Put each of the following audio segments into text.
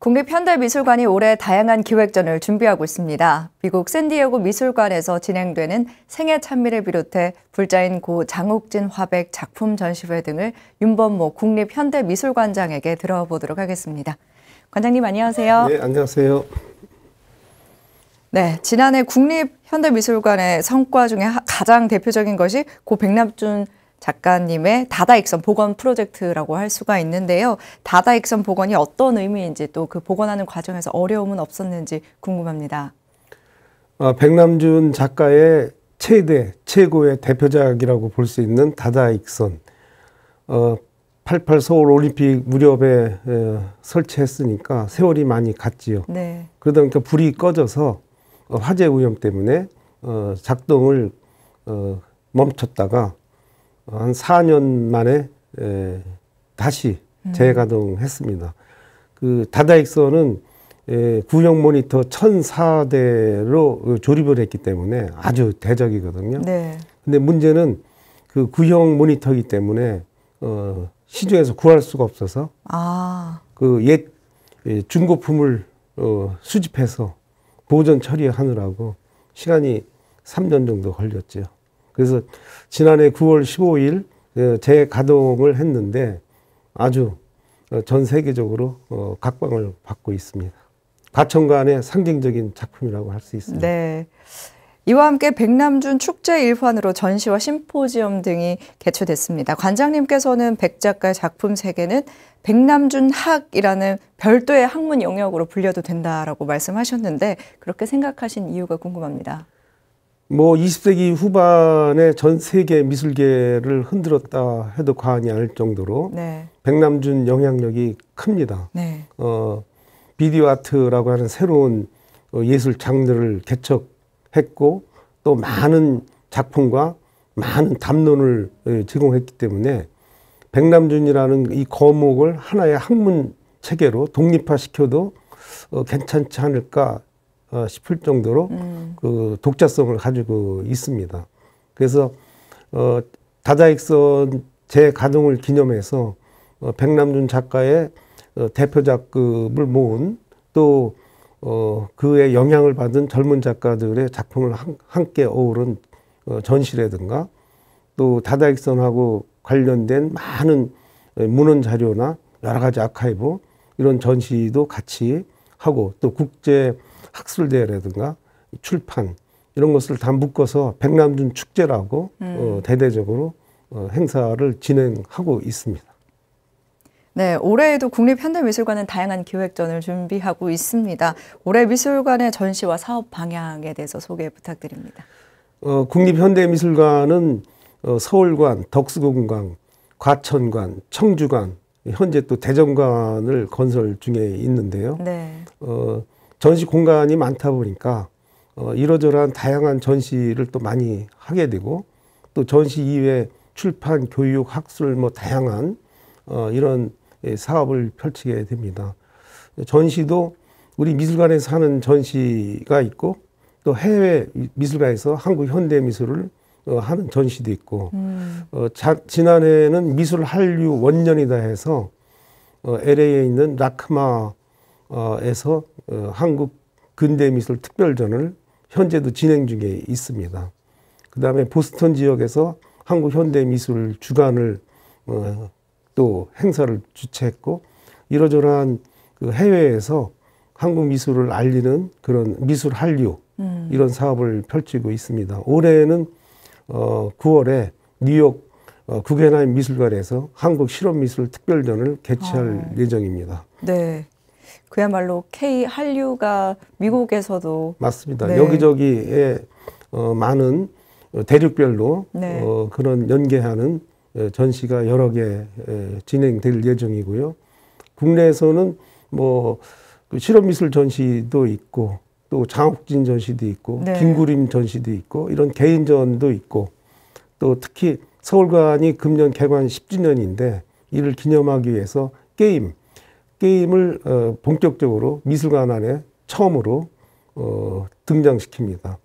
국립현대미술관이 올해 다양한 기획전을 준비하고 있습니다. 미국 샌디에고 미술관에서 진행되는 생애 찬미를 비롯해 불자인 고장옥진 화백 작품 전시회 등을 윤범모 국립현대미술관장에게 들어보도록 하겠습니다. 관장님 안녕하세요. 네, 안녕하세요. 네, 지난해 국립현대미술관의 성과 중에 가장 대표적인 것이 고 백남준 작가님의 다다익선 복원 프로젝트라고 할 수가 있는데요. 다다익선 복원이 어떤 의미인지 또 그 복원하는 과정에서 어려움은 없었는지 궁금합니다. 아, 백남준 작가의 최대 최고의 대표작이라고 볼 수 있는 다다익선. 어, 88 서울 올림픽 무렵에 에, 설치했으니까 세월이 많이 갔지요. 네. 그러다 보니까 불이 꺼져서 어, 화재 위험 때문에 어, 작동을 어, 멈췄다가 한 4년 만에 에, 다시 음. 재가동했습니다. 그 다다익선은 구형 모니터 1004대로 조립을 했기 때문에 아주 대적이거든요. 네. 근데 문제는 그 구형 모니터이기 때문에 어, 시중에서 구할 수가 없어서 아. 그 옛 중고품을 어, 수집해서 보존 처리하느라고 시간이 3년 정도 걸렸죠. 그래서 지난해 9월 15일 예, 재가동을 했는데 아주 어, 전 세계적으로 어, 각광을 받고 있습니다. 가천간의 상징적인 작품이라고 할 수 있습니다. 네. 이와 함께 백남준 축제 일환으로 전시와 심포지엄 등이 개최됐습니다. 관장님께서는 백 작가의 작품 세계는 백남준 학이라는 별도의 학문 영역으로 분려도 된다라고 말씀하셨는데 그렇게 생각하신 이유가 궁금합니다. 뭐 20세기 후반에 전 세계 미술계를 흔들었다 해도 과언이 아닐 정도로 네. 백남준 영향력이 큽니다. 네. 어, 비디오 아트라고 하는 새로운 어, 예술 장르를 개척했고 또 많은 작품과 많은 담론을 예, 제공했기 때문에 백남준이라는 이 거목을 하나의 학문 체계로 독립화시켜도 어, 괜찮지 않을까 어, 싶을 정도로 음. 그 독자성을 가지고 있습니다. 그래서 어, 다자익선 제 가정을 기념해서 어, 백남준 작가의 어, 대표작급을 모은 또 어, 그의 영향을 받은 젊은 작가들의 작품을 한, 함께 어우른 어, 전시라든가 또 다다익선하고 관련된 많은 어, 문헌 자료나 여러 가지 아카이브 이런 전시도 같이 하고 또 국제 학술대회라든가 출판 이런 것을 다 묶어서 백남준 축제라고 어, 음. 어, 대대적으로 어, 행사를 진행하고 있습니다. 네, 올해에도 국립현대미술관은 다양한 기획전을 준비하고 있습니다. 올해 미술관의 전시와 사업 방향에 대해서 소개 부탁드립니다. 어, 국립현대미술관은 어, 서울관, 덕수궁관, 과천관, 청주관, 현재 또 대전관을 건설 중에 있는데요. 네. 어, 전시 공간이 많다 보니까 어, 이러저러한 다양한 전시를 또 많이 하게 되고 또 전시 이외 에 출판, 교육, 학술 뭐 다양한 어, 이런 예, 사업을 펼치게 됩니다. 전시도 우리 미술관에서 하는 전시가 있고 또 해외 미술관에서 한국 현대 미술을 어, 하는 전시도 있고 음. 어, 자, 지난해에는 미술 한류 원년이다 해서 어, LA에 있는 라크마에서 어, 어, 한국 근대 미술 특별전을 현재도 진행 중에 있습니다. 그 다음에 보스턴 지역에서 한국 현대 미술 주간을 어, 또 행사를 주최했고 이러저러한 그 해외에서 한국 미술을 알리는 그런 미술 한류 음. 이런 사업을 펼치고 있습니다. 올해는 어, 9월에 뉴욕 어, 구겐하임 미술관에서 한국 실험미술 특별전을 개최할 아. 예정입니다. 네. 그야말로 K 한류가 미국에서도 맞습니다. 네. 여기저기에 어, 많은 대륙별로 네. 어, 그런 연계하는 예, 전시가 여러 개 예, 진행될 예정이고요. 국내에서는 뭐그 실험미술 전시도 있고 또 장옥진 전시도 있고 네. 김구림 전시도 있고 이런 개인전도 있고 또 특히 서울관이 금년 개관 10주년인데 이를 기념하기 위해서 게임 게임을 어, 본격적으로 미술관 안에 처음으로 어, 등장시킵니다.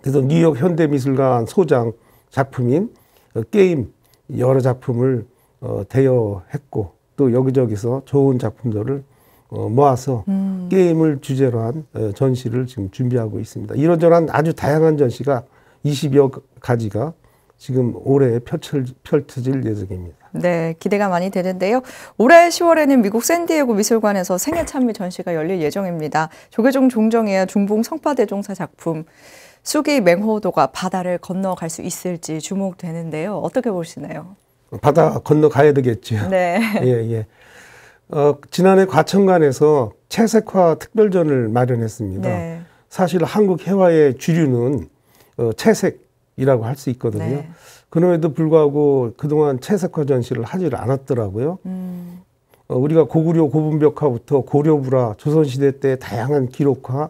그래서 뉴욕 현대미술관 소장 작품인 어, 게임 여러 작품을 어, 대여했고 또 여기저기서 좋은 작품들을 어, 모아서 음. 게임을 주제로 한 어, 전시를 지금 준비하고 있습니다. 이런저런 아주 다양한 전시가 20여 가지가 지금 올해 펼칠, 펼쳐질 예정입니다. 네, 기대가 많이 되는데요. 올해 10월에는 미국 샌디에고 미술관에서 생애 참미 전시가 열릴 예정입니다. 조계종 종정의 중봉 성파대종사 작품 수기 맹호도가 바다를 건너갈 수 있을지 주목되는데요. 어떻게 보시나요? 바다 건너가야 되겠죠. 네. 예, 예. 어, 지난해 과천관에서 채색화 특별전을 마련했습니다. 네. 사실 한국 해화의 주류는 어, 채색 이라고 할 수 있거든요. 네. 그럼에도 불구하고 그동안 채색화 전시를 하질 않았더라고요. 음. 어, 우리가 고구려 고분벽화부터 고려불화, 조선시대 때 다양한 기록화,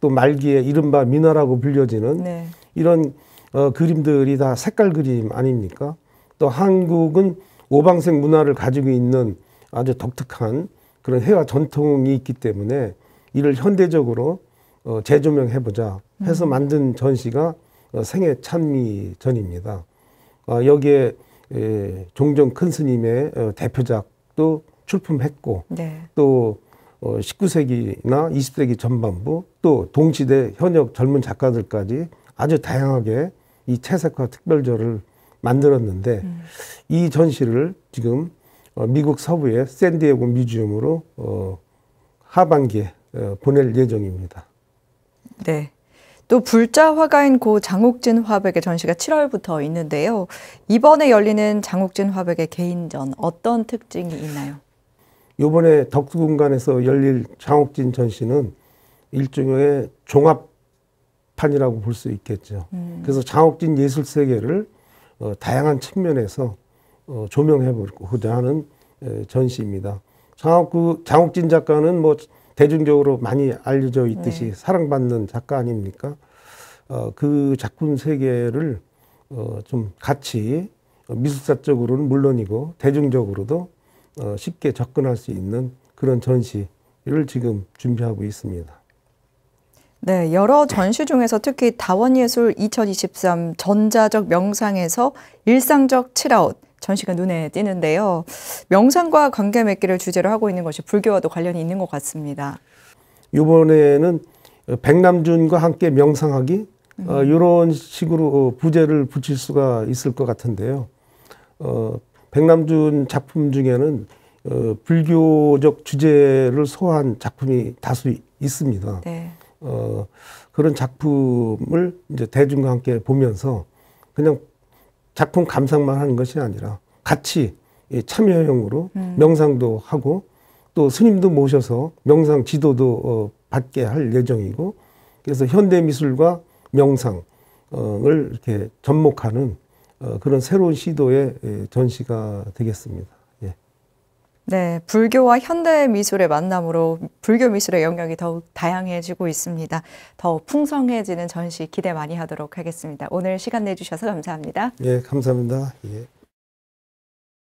또 말기에 이른바 민화라고 불려지는 네. 이런 어, 그림들이 다 색깔 그림 아닙니까? 또 한국은 오방색 문화를 가지고 있는 아주 독특한 그런 해와 전통이 있기 때문에 이를 현대적으로 어, 재조명해보자 해서 음. 만든 전시가 어, 생애 찬미 전입니다. 어, 여기에 종전 큰 스님의 어, 대표작도 출품했고 네. 또 19세기나 20세기 전반부 또 동시대 현역 젊은 작가들까지 아주 다양하게 이 채색화 특별절을 만들었는데 음. 이 전시를 지금 미국 서부의 샌디에고 뮤지엄으로 하반기에 보낼 예정입니다. 네. 또 불자 화가인 고장옥진 화백의 전시가 7월부터 있는데요. 이번에 열리는 장욱진 화백의 개인전 어떤 특징이 있나요? 이번에 덕수궁관에서 열릴 장욱진 전시는 일종의 종합판이라고 볼 수 있겠죠. 음. 그래서 장욱진 예술 세계를 어, 다양한 측면에서 어, 조명해보고자 하는 에, 전시입니다. 장욱, 그 장욱진 작가는 뭐 대중적으로 많이 알려져 있듯이 네. 사랑받는 작가 아닙니까? 어, 그 작품 세계를 어, 좀 같이 어, 미술사적으로는 물론이고 대중적으로도 어, 쉽게 접근할 수 있는 그런 전시를 지금 준비하고 있습니다. 네, 여러 전시 중에서 특히 다원예술 2023 전자적 명상에서 일상적 칠아웃 전시가 눈에 띄는데요. 명상과 관계 맺기를 주제로 하고 있는 것이 불교와도 관련이 있는 것 같습니다. 이번에는 백남준과 함께 명상하기 어, 음. 어, 이런 식으로 부제를 붙일 수가 있을 것 같은데요. 어, 백남준 작품 중에는 어, 불교적 주제를 소화한 작품이 다수 있습니다. 네. 어, 그런 작품을 이제 대중과 함께 보면서 그냥 작품 감상만 하는 것이 아니라 같이 참여형으로 음. 명상도 하고 또 스님도 모셔서 명상 지도도 어, 받게 할 예정이고 그래서 현대 미술과 명상을 이렇게 접목하는 어, 그런 새로운 시도의 예, 전시가 되겠습니다. 네, 불교와 현대 미술의 만남으로 불교 미술의 영역이 더욱 다양해지고 있습니다. 더 풍성해지는 전시 기대 많이 하도록 하겠습니다. 오늘 시간 내주셔서 감사합니다. 예, 감사합니다. 예.